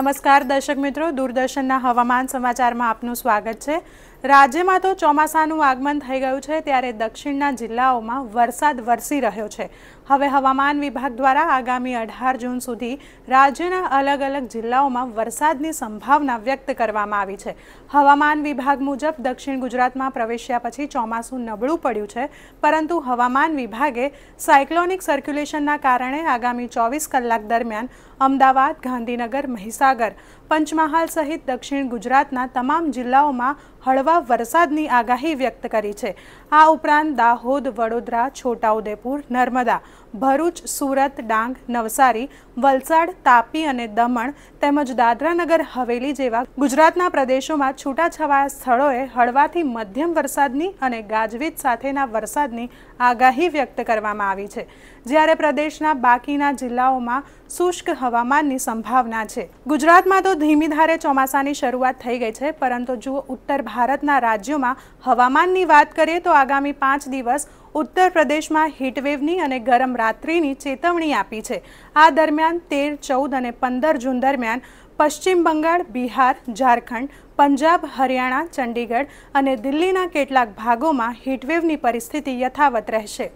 નમસ્કાર દર્શક મિત્રો દૂરદર્શનના હવામાન સમાચારમાં આપનું સ્વાગત છે રાજ્યમાં તો ચોમાસાનું આગમન થઈ ગયું છે ત્યારે દક્ષિણના જિલ્લાઓમાં વરસાદ વરસી રહ્યો છે હવે હવામાન વિભાગ દ્વારા આગામી અઢાર જૂન સુધી રાજ્યના અલગ અલગ જિલ્લાઓમાં વરસાદની સંભાવના વ્યક્ત કરવામાં આવી છે હવામાન વિભાગ મુજબ દક્ષિણ ગુજરાતમાં પ્રવેશ્યા પછી ચોમાસું નબળું પડ્યું છે પરંતુ હવામાન વિભાગે સાયક્લોનિક સર્ક્યુલેશનના કારણે આગામી ચોવીસ કલાક દરમિયાન અમદાવાદ ગાંધીનગર મહીસાગર પંચમહાલ સહિત દક્ષિણ ગુજરાતના તમામ જિલ્લાઓમાં હળવા વરસાદની આગાહી વ્યક્ત કરી છે આ ઉપરાન દાહોદ વડોદરા છોટાઉદેપુર नर्मदा ભરૂચ સુરત ડાંગ નવસારી વલસાડ તાપી અને દમણ તેમજ દાદરાનગર હવેલી જેવા ગુજરાતના પ્રદેશોમાં છૂટાછવાયા સ્થળોએ હળવાથી મધ્યમ વરસાદની અને ગાજવીજ સાથેના વરસાદની આગાહી વ્યક્ત કરવામાં આવી છે જ્યારે प्रदेशના બાકીના જિલ્લાઓમાં સૂષ્ક હવામાનની સંભાવના છે ગુજરાતમાં તો ધીમી ધારે ચોમાસાની શરૂઆત થઈ ગઈ છે પરંતુ જો ઉત્તર ભારત ના રાજ્યોમાં હવામાનની વાત કરીએ તો આગામી 5 દિવસ ઉત્તર પ્રદેશમાં હીટ વેવની અને ગરમ રાત્રિની ચેતવણી આપી છે આ दरम्यान 13 14 અને 15 જૂન દરમિયાન પશ્ચિમ બંગાળ બિહાર झारखंड પંજાબ હરિયાણા ચндиગઢ અને દિલ્હીના કેટલાક ભાગોમાં હીટ વેવની પરિસ્થિતિ યથાવત રહેશે